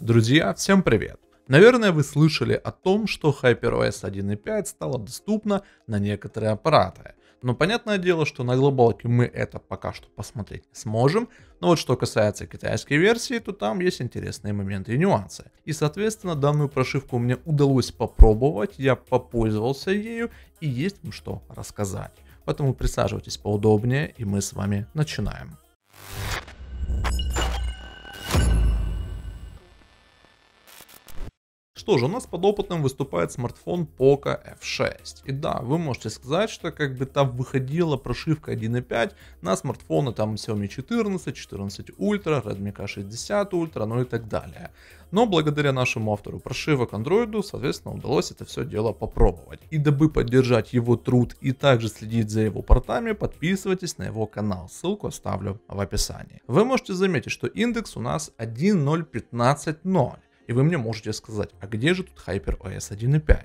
Друзья, всем привет! Наверное, вы слышали о том, что HyperOS 1.5 стало доступно на некоторые аппараты. Но понятное дело, что на глобалке мы это пока что посмотреть не сможем, но вот что касается китайской версии, то там есть интересные моменты и нюансы. И соответственно данную прошивку мне удалось попробовать, я попользовался ею и есть вам что рассказать. Поэтому присаживайтесь поудобнее и мы с вами начинаем. что же, у нас под опытным выступает смартфон Poco F6. И да, вы можете сказать, что как бы там выходила прошивка 1.5 на смартфоны там Xiaomi 14, 14 Ultra, Redmi K60 Ultra, ну и так далее. Но благодаря нашему автору прошивок Android, соответственно, удалось это все дело попробовать. И дабы поддержать его труд и также следить за его портами, подписывайтесь на его канал, ссылку оставлю в описании. Вы можете заметить, что индекс у нас 1.015.0. И вы мне можете сказать, а где же тут HyperOS 1.5?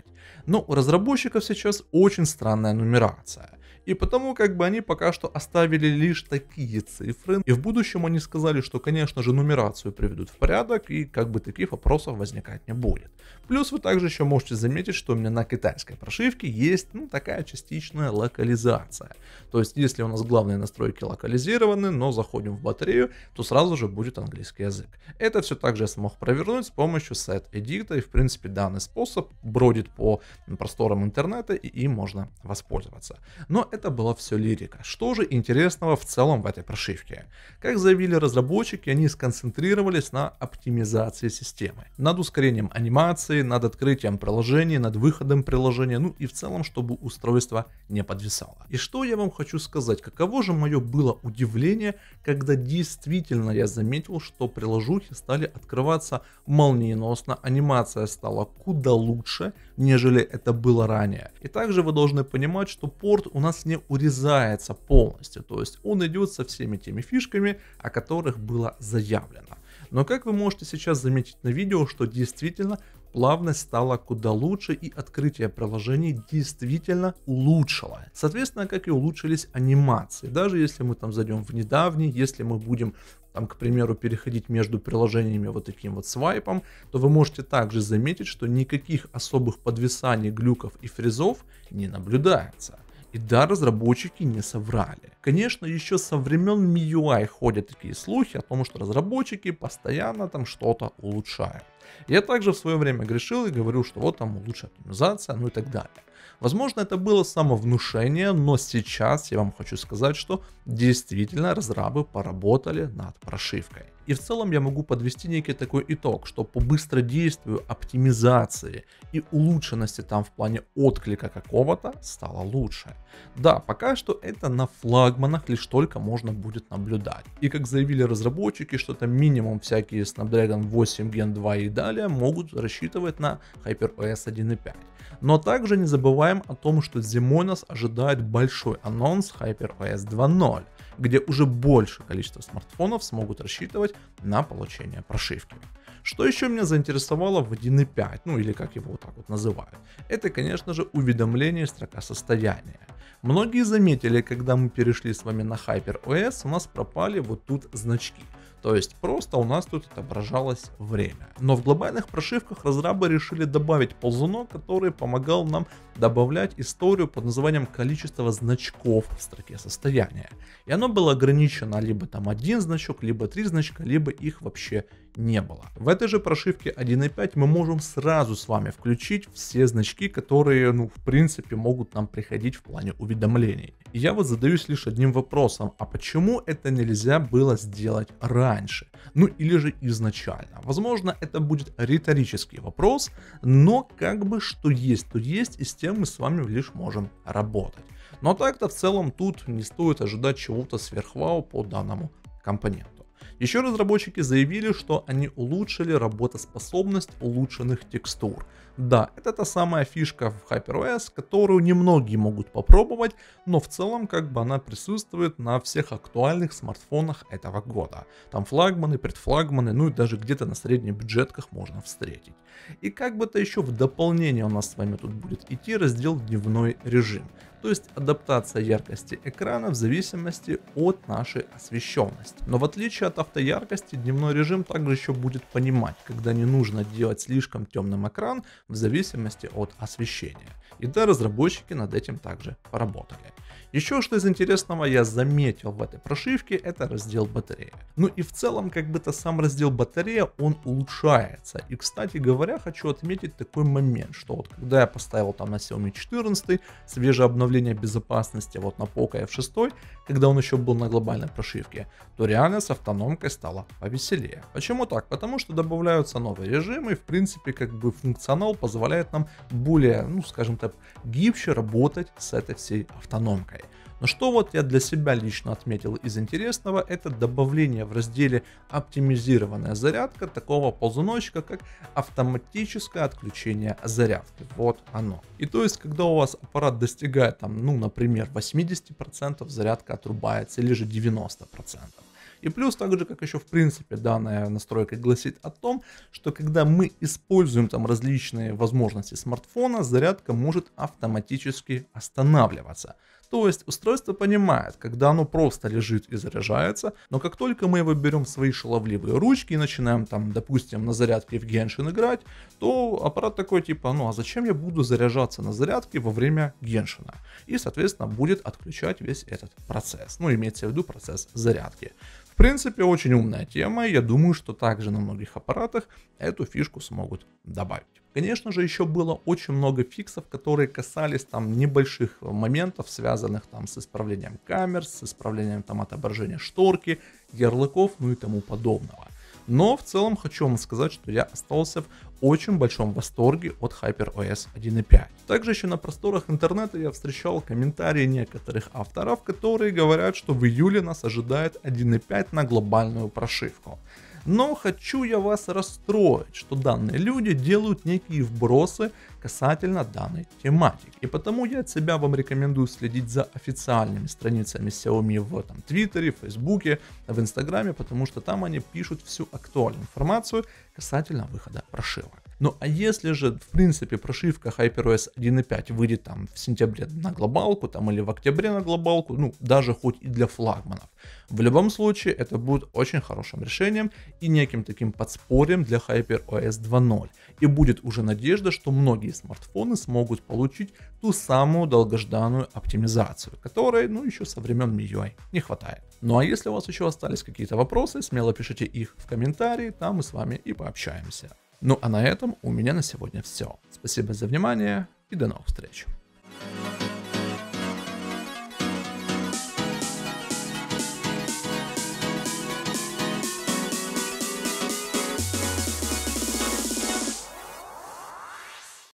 Ну, у разработчиков сейчас очень странная нумерация. И потому как бы они пока что оставили лишь такие цифры. И в будущем они сказали, что, конечно же, нумерацию приведут в порядок, и как бы таких вопросов возникать не будет. Плюс вы также еще можете заметить, что у меня на китайской прошивке есть ну, такая частичная локализация. То есть, если у нас главные настройки локализированы, но заходим в батарею, то сразу же будет английский язык. Это все также я смог провернуть с помощью помощью сет Edicta И, в принципе, данный способ бродит по просторам интернета, и им можно воспользоваться. Но это была все лирика. Что же интересного в целом в этой прошивке? Как заявили разработчики, они сконцентрировались на оптимизации системы. Над ускорением анимации, над открытием приложений, над выходом приложения, ну и в целом, чтобы устройство не подвисало. И что я вам хочу сказать, каково же мое было удивление, когда действительно я заметил, что приложухи стали открываться молниеносно молниеносно, анимация стала куда лучше, нежели это было ранее. И также вы должны понимать, что порт у нас не урезается полностью, то есть он идет со всеми теми фишками, о которых было заявлено. Но как вы можете сейчас заметить на видео, что действительно плавность стала куда лучше и открытие приложений действительно улучшило. Соответственно, как и улучшились анимации. Даже если мы там зайдем в недавний, если мы будем там, к примеру, переходить между приложениями вот таким вот свайпом, то вы можете также заметить, что никаких особых подвисаний, глюков и фризов не наблюдается. И да, разработчики не соврали. Конечно, еще со времен MIUI ходят такие слухи о том, что разработчики постоянно там что-то улучшают. Я также в свое время грешил и говорил, что вот там лучшая оптимизация, ну и так далее. Возможно, это было самовнушение, но сейчас я вам хочу сказать, что действительно разрабы поработали над прошивкой. И в целом я могу подвести некий такой итог, что по быстродействию оптимизации и улучшенности там в плане отклика какого-то стало лучше. Да, пока что это на флагманах лишь только можно будет наблюдать. И как заявили разработчики, что там минимум всякие Snapdragon 8 Gen 2 и далее могут рассчитывать на HyperOS 1.5. Но также не забывайте забываем о том, что зимой нас ожидает большой анонс HyperOS 2.0, где уже большее количество смартфонов смогут рассчитывать на получение прошивки. Что еще меня заинтересовало в 1.5, ну или как его вот так вот называют, это конечно же уведомление строка состояния. Многие заметили, когда мы перешли с вами на HyperOS, у нас пропали вот тут значки – то есть просто у нас тут отображалось время. Но в глобальных прошивках разрабы решили добавить ползунок, который помогал нам добавлять историю под названием количество значков в строке состояния. И оно было ограничено либо там один значок, либо три значка, либо их вообще не было. В этой же прошивке 1.5 мы можем сразу с вами включить все значки, которые, ну, в принципе, могут нам приходить в плане уведомлений. я вот задаюсь лишь одним вопросом, а почему это нельзя было сделать раньше? Ну или же изначально? Возможно, это будет риторический вопрос, но как бы что есть, то есть, и с тем мы с вами лишь можем работать. Но так-то в целом тут не стоит ожидать чего-то сверхвау по данному компоненту. Еще разработчики заявили, что они улучшили работоспособность улучшенных текстур. Да, это та самая фишка в HyperOS, которую немногие могут попробовать, но в целом как бы она присутствует на всех актуальных смартфонах этого года. Там флагманы, предфлагманы, ну и даже где-то на средних бюджетках можно встретить. И как бы то еще в дополнение у нас с вами тут будет идти раздел «Дневной режим» то есть адаптация яркости экрана в зависимости от нашей освещенности. Но в отличие от автояркости, дневной режим также еще будет понимать, когда не нужно делать слишком темным экран в зависимости от освещения. И да, разработчики над этим также поработали. Еще что из интересного я заметил в этой прошивке, это раздел батареи. Ну и в целом, как бы то сам раздел батарея, он улучшается. И, кстати говоря, хочу отметить такой момент, что вот когда я поставил там на Xiaomi 14 свежеобновленный управления безопасности вот на Poco F6, когда он еще был на глобальной прошивке, то реально с автономкой стало повеселее. Почему так? Потому что добавляются новые режимы, и в принципе как бы функционал позволяет нам более, ну скажем так, гибче работать с этой всей автономкой. Но что вот я для себя лично отметил из интересного, это добавление в разделе «Оптимизированная зарядка» такого ползуночка, как автоматическое отключение зарядки. Вот оно. И то есть, когда у вас аппарат достигает, там, ну, например, 80%, зарядка отрубается или же 90%. И плюс также, как еще в принципе данная настройка гласит о том, что когда мы используем там различные возможности смартфона, зарядка может автоматически останавливаться. То есть устройство понимает, когда оно просто лежит и заряжается, но как только мы его берем в свои шаловливые ручки и начинаем там, допустим, на зарядке в Геншин играть, то аппарат такой типа, ну а зачем я буду заряжаться на зарядке во время Геншина? И, соответственно, будет отключать весь этот процесс. Ну, имеется в виду процесс зарядки. В принципе, очень умная тема, я думаю, что также на многих аппаратах эту фишку смогут добавить. Конечно же, еще было очень много фиксов, которые касались там небольших моментов, связанных там с исправлением камер, с исправлением там отображения шторки, ярлыков, ну и тому подобного. Но в целом хочу вам сказать, что я остался в очень большом восторге от HyperOS 1.5. Также еще на просторах интернета я встречал комментарии некоторых авторов, которые говорят, что в июле нас ожидает 1.5 на глобальную прошивку. Но хочу я вас расстроить, что данные люди делают некие вбросы касательно данной тематики. И потому я от себя вам рекомендую следить за официальными страницами Xiaomi в этом Твиттере, Фейсбуке, в Инстаграме, потому что там они пишут всю актуальную информацию касательно выхода прошивок. Ну а если же, в принципе, прошивка HyperOS 1.5 выйдет там в сентябре на глобалку, там или в октябре на глобалку, ну даже хоть и для флагманов, в любом случае это будет очень хорошим решением и неким таким подспорьем для HyperOS 2.0. И будет уже надежда, что многие и смартфоны смогут получить ту самую долгожданную оптимизацию, которой, ну, еще со времен MIUI не хватает. Ну а если у вас еще остались какие-то вопросы, смело пишите их в комментарии, там мы с вами и пообщаемся. Ну а на этом у меня на сегодня все. Спасибо за внимание и до новых встреч.